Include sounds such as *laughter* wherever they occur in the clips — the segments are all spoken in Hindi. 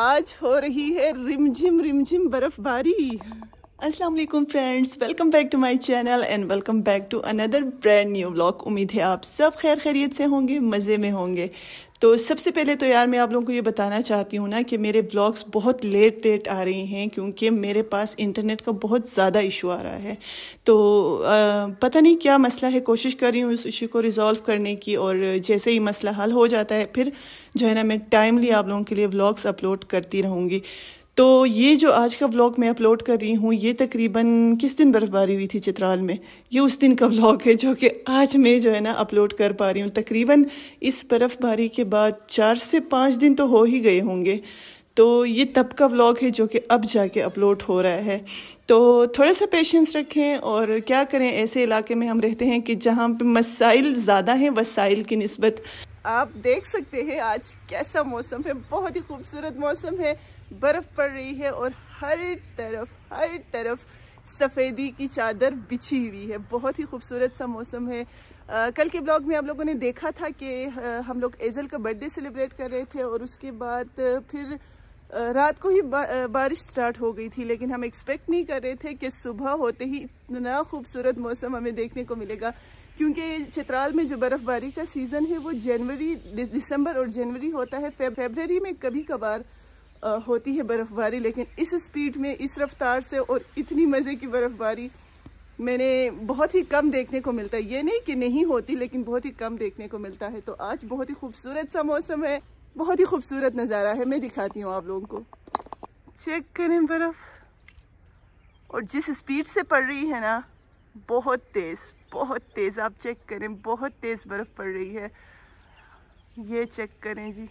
आज हो रही है रिमझिम रिमझिम बर्फबारी अस्सलाम वालेकुम friends welcome back to my channel and welcome back to another brand new vlog उम्मीद है आप सब खैर खैरियत से होंगे मज़े में होंगे तो सबसे पहले तो यार मैं आप लोगों को ये बताना चाहती हूँ ना कि मेरे ब्लॉग्स बहुत लेट लेट आ रही हैं क्योंकि मेरे पास इंटरनेट का बहुत ज़्यादा इशू आ रहा है तो आ, पता नहीं क्या मसला है कोशिश कर रही हूँ इस इशू को रिज़ॉल्व करने की और जैसे ही मसला हल हो जाता है फिर जो है ना मैं टाइमली आप लोगों के लिए ब्लॉग्स अपलोड करती रहूँगी तो ये जो आज का ब्लॉग मैं अपलोड कर रही हूँ ये तकरीबन किस दिन बर्फबारी हुई थी चित्राल में ये उस दिन का ब्लॉग है जो कि आज मैं जो है ना अपलोड कर पा रही हूँ तकरीबन इस बर्फ़बारी के बाद चार से पाँच दिन तो हो ही गए होंगे तो ये तब का व्लॉग है जो कि अब जाके अपलोड हो रहा है तो थोड़ा सा पेशेंस रखें और क्या करें ऐसे इलाके में हम रहते हैं कि जहाँ पे मसाइल ज़्यादा हैं वसाइल की नस्बत आप देख सकते हैं आज कैसा मौसम है बहुत ही खूबसूरत मौसम है बर्फ़ पड़ रही है और हर तरफ हर तरफ सफ़ेदी की चादर बिछी हुई है बहुत ही खूबसूरत सा मौसम है आ, कल के ब्लॉग में आप लोगों ने देखा था कि आ, हम लोग एजल का बर्थडे सेलिब्रेट कर रहे थे और उसके बाद फिर रात को ही बारिश स्टार्ट हो गई थी लेकिन हम एक्सपेक्ट नहीं कर रहे थे कि सुबह होते ही इतना खूबसूरत मौसम हमें देखने को मिलेगा क्योंकि चित्राल में जो बर्फ़बारी का सीज़न है वो जनवरी दिसंबर और जनवरी होता है फेबररी में कभी कभार होती है बर्फ़बारी लेकिन इस स्पीड में इस रफ्तार से और इतनी मज़े की बर्फ़बारी मैंने बहुत ही कम देखने को मिलता है ये नहीं कि नहीं होती लेकिन बहुत ही कम देखने को मिलता है तो आज बहुत ही खूबसूरत सा मौसम है बहुत ही खूबसूरत नज़ारा है मैं दिखाती हूँ आप लोगों को चेक करें बर्फ़ और जिस स्पीड से पड़ रही है ना बहुत तेज़ बहुत तेज़ आप चेक करें बहुत तेज़ बर्फ़ पड़ रही है ये चेक करें जी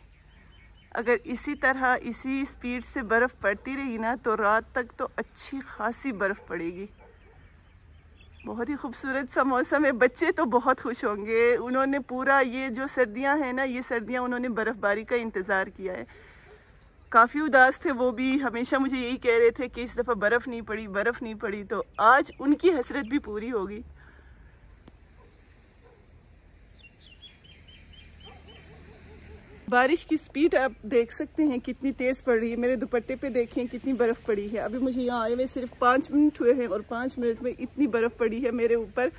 अगर इसी तरह इसी स्पीड से बर्फ़ पड़ती रही ना तो रात तक तो अच्छी खासी बर्फ़ पड़ेगी बहुत ही खूबसूरत सा मौसम है बच्चे तो बहुत खुश होंगे उन्होंने पूरा ये जो सर्दियां हैं ना ये सर्दियां उन्होंने बर्फ़बारी का इंतज़ार किया है काफ़ी उदास थे वो भी हमेशा मुझे यही कह रहे थे कि इस दफ़ा बर्फ़ नहीं पड़ी बर्फ़ नहीं पड़ी तो आज उनकी हसरत भी पूरी होगी बारिश की स्पीड आप देख सकते हैं कितनी तेज़ पड़ रही है मेरे दुपट्टे पे देखें कितनी बर्फ़ पड़ी है अभी मुझे यहाँ आए हुए सिर्फ पाँच मिनट हुए हैं और पाँच मिनट में इतनी बर्फ़ पड़ी है मेरे ऊपर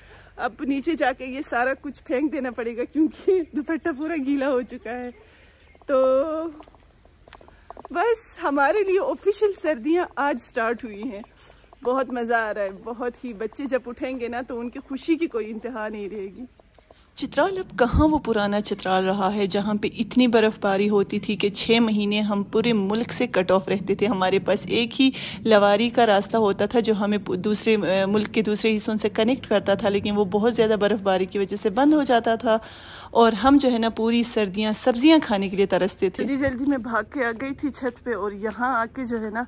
अब नीचे जाके ये सारा कुछ फेंक देना पड़ेगा क्योंकि *laughs* दुपट्टा पूरा गीला हो चुका है तो बस हमारे लिए ऑफिशियल सर्दियाँ आज स्टार्ट हुई हैं बहुत मज़ा आ रहा है बहुत ही बच्चे जब उठेंगे ना तो उनकी खुशी की कोई इंतहा नहीं रहेगी चित्राल अब कहाँ वो पुराना चित्राल रहा है जहाँ पे इतनी बर्फ़बारी होती थी कि छः महीने हम पूरे मुल्क से कट ऑफ रहते थे हमारे पास एक ही लवारी का रास्ता होता था जो हमें दूसरे मुल्क के दूसरे हिस्सों से कनेक्ट करता था लेकिन वो बहुत ज़्यादा बर्फ़बारी की वजह से बंद हो जाता था और हम जो है ना पूरी सर्दियाँ सब्जियाँ खाने के लिए तरसते थे जल्दी जल्दी मैं भाग के आ गई थी छत पर और यहाँ आके जो है ना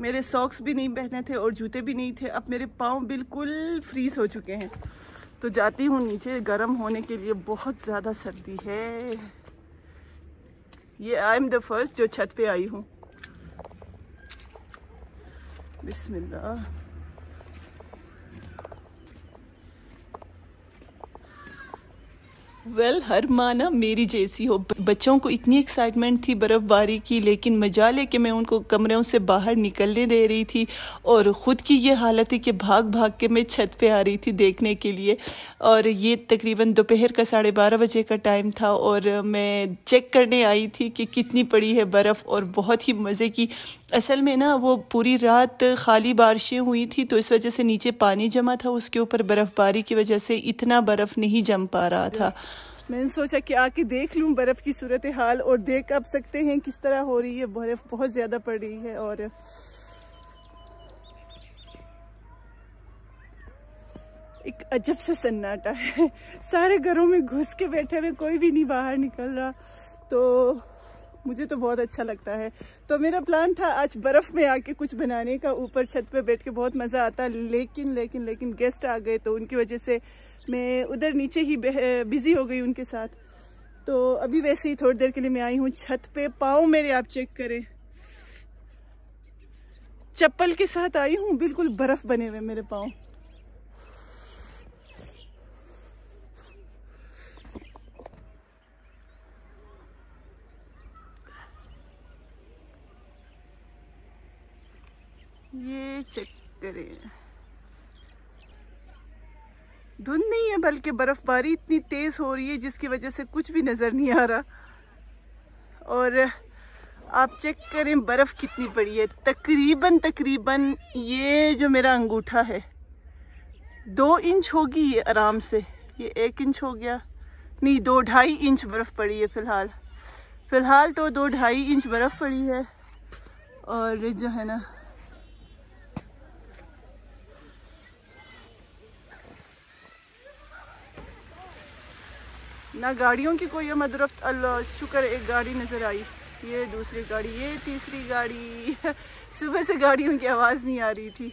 मेरे सॉक्स भी नहीं पहने थे और जूते भी नहीं थे अब मेरे पाँव बिल्कुल फ्रीज हो चुके हैं तो जाती हूँ नीचे गर्म होने के लिए बहुत ज़्यादा सर्दी है ये आई एम द फर्स्ट जो छत पे आई हूँ बिस्मिल्लाह वेल well, हर माना मेरी जैसी हो बच्चों को इतनी एक्साइटमेंट थी बर्फ़बारी की लेकिन मजा लेके मैं उनको कमरों से बाहर निकलने दे रही थी और ख़ुद की ये हालत है कि भाग भाग के मैं छत पे आ रही थी देखने के लिए और ये तकरीबन दोपहर का साढ़े बारह बजे का टाइम था और मैं चेक करने आई थी कि कितनी पड़ी है बर्फ़ और बहुत ही मज़े की असल में ना वो पूरी रात खाली बारिशें हुई थी तो इस वजह से नीचे पानी जमा था उसके ऊपर बर्फ़बारी की वजह से इतना बर्फ़ नहीं जम पा रहा था मैंने सोचा कि आके देख लूँ बर्फ़ की सूरत हाल और देख अब सकते हैं किस तरह हो रही है बर्फ़ बहुत ज़्यादा पड़ रही है और एक अजब सा सन्नाटा है सारे घरों में घुस के बैठे हुए कोई भी नहीं बाहर निकल रहा तो मुझे तो बहुत अच्छा लगता है तो मेरा प्लान था आज बर्फ़ में आके कुछ बनाने का ऊपर छत पे बैठ के बहुत मज़ा आता लेकिन लेकिन लेकिन गेस्ट आ गए तो उनकी वजह से मैं उधर नीचे ही बिज़ी हो गई उनके साथ तो अभी वैसे ही थोड़ी देर के लिए मैं आई हूँ छत पे पाओ मेरे आप चेक करें चप्पल के साथ आई हूँ बिल्कुल बर्फ़ बने हुए मेरे पाओ ये चेक करें धुंध नहीं है बल्कि बर्फ़बारी इतनी तेज़ हो रही है जिसकी वजह से कुछ भी नज़र नहीं आ रहा और आप चेक करें बर्फ़ कितनी पड़ी है तकरीबन तकरीबन ये जो मेरा अंगूठा है दो इंच होगी ये आराम से ये एक इंच हो गया नहीं दो ढाई इंच बर्फ़ पड़ी है फ़िलहाल फ़िलहाल तो दो ढाई इंच बर्फ़ पड़ी है और जो है ना ना गाड़ियों की कोई मदरफ्त अल्लाह शुक्र एक गाड़ी नज़र आई ये दूसरी गाड़ी ये तीसरी गाड़ी *laughs* सुबह से गाड़ियों की आवाज़ नहीं आ रही थी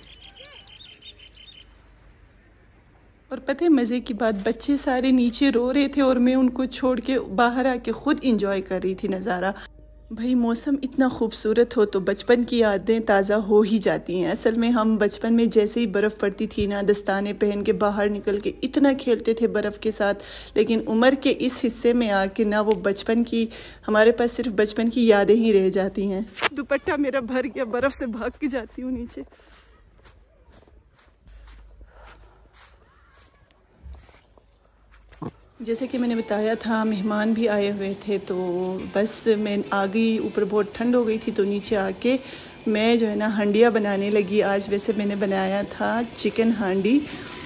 और पता है मज़े की बात बच्चे सारे नीचे रो रहे थे और मैं उनको छोड़ के बाहर आके ख़ुद इंजॉय कर रही थी नज़ारा भाई मौसम इतना खूबसूरत हो तो बचपन की यादें ताज़ा हो ही जाती हैं असल में हम बचपन में जैसे ही बर्फ़ पड़ती थी ना दस्ताने पहन के बाहर निकल के इतना खेलते थे बर्फ़ के साथ लेकिन उम्र के इस हिस्से में आके ना वो बचपन की हमारे पास सिर्फ बचपन की यादें ही रह जाती हैं दुपट्टा मेरा भर गया बर्फ़ से भाग के जाती हूँ नीचे जैसे कि मैंने बताया था मेहमान भी आए हुए थे तो बस मैं आ गई ऊपर बहुत ठंड हो गई थी तो नीचे आके मैं जो है ना हंडिया बनाने लगी आज वैसे मैंने बनाया था चिकन हांडी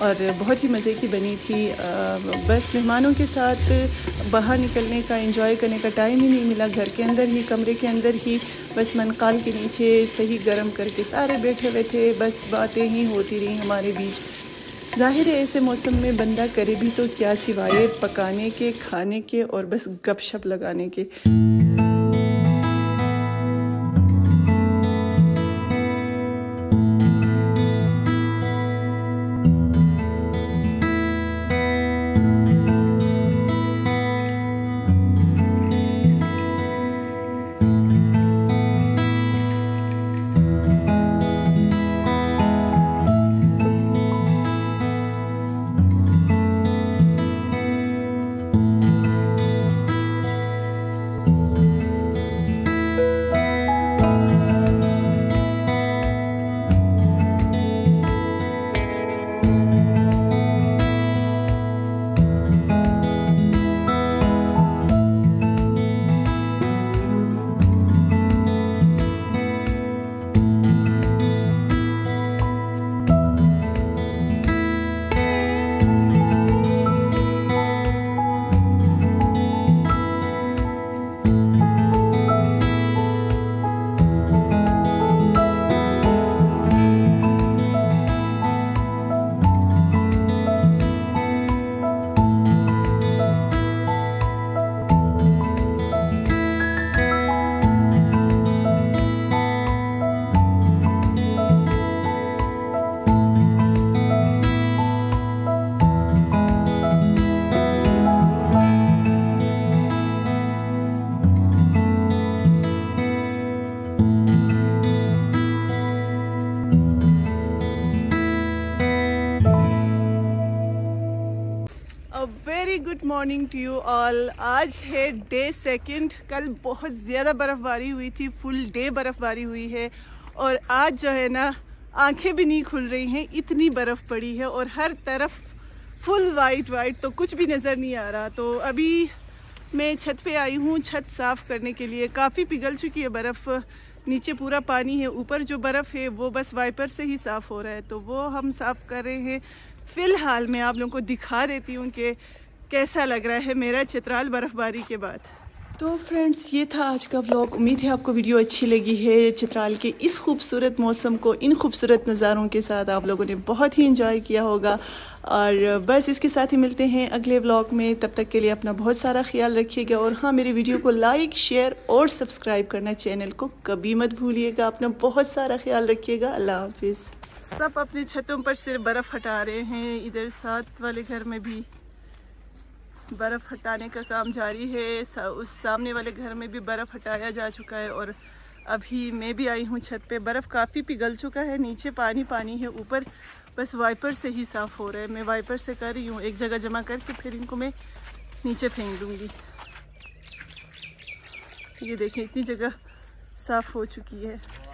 और बहुत ही मज़े की बनी थी बस मेहमानों के साथ बाहर निकलने का एंजॉय करने का टाइम ही नहीं मिला घर के अंदर ही कमरे के अंदर ही बस मनकाल के नीचे सही गर्म करके सारे बैठे हुए थे बस बातें ही होती रहीं हमारे बीच जाहिर है ऐसे मौसम में बंदा करे भी तो क्या सिवाय पकाने के खाने के और बस गपशप लगाने के मॉर्निंग टू यू ऑल आज है डे सेकंड कल बहुत ज़्यादा बर्फ़बारी हुई थी फुल डे बर्फ़बारी हुई है और आज जो है ना आंखें भी नहीं खुल रही हैं इतनी बर्फ़ पड़ी है और हर तरफ फुल वाइट वाइट तो कुछ भी नज़र नहीं आ रहा तो अभी मैं छत पे आई हूँ छत साफ़ करने के लिए काफ़ी पिघल चुकी है बर्फ़ नीचे पूरा पानी है ऊपर जो बर्फ़ है वो बस वाइपर से ही साफ़ हो रहा है तो वो हम साफ़ कर रहे हैं फ़िलहाल मैं आप लोगों को दिखा देती हूँ कि कैसा लग रहा है मेरा चित्राल बर्फ़बारी के बाद तो फ्रेंड्स ये था आज का व्लॉग उम्मीद है आपको वीडियो अच्छी लगी है चित्राल के इस खूबसूरत मौसम को इन खूबसूरत नज़ारों के साथ आप लोगों ने बहुत ही इंजॉय किया होगा और बस इसके साथ ही मिलते हैं अगले व्लॉग में तब तक के लिए अपना बहुत सारा ख्याल रखिएगा और हाँ मेरी वीडियो को लाइक शेयर और सब्सक्राइब करना चैनल को कभी मत भूलिएगा अपना बहुत सारा ख्याल रखिएगा अल्लाह हाफिज़ सब अपनी छतों पर सिर्फ बर्फ़ हटा रहे हैं इधर साथ वाले घर में भी बर्फ़ हटाने का काम जारी है सा, उस सामने वाले घर में भी बर्फ़ हटाया जा चुका है और अभी मैं भी आई हूँ छत पे बर्फ़ काफ़ी पिघल चुका है नीचे पानी पानी है ऊपर बस वाइपर से ही साफ़ हो रहा है मैं वाइपर से कर रही हूँ एक जगह जमा करके फिर इनको मैं नीचे फेंक दूँगी ये देखें इतनी जगह साफ़ हो चुकी है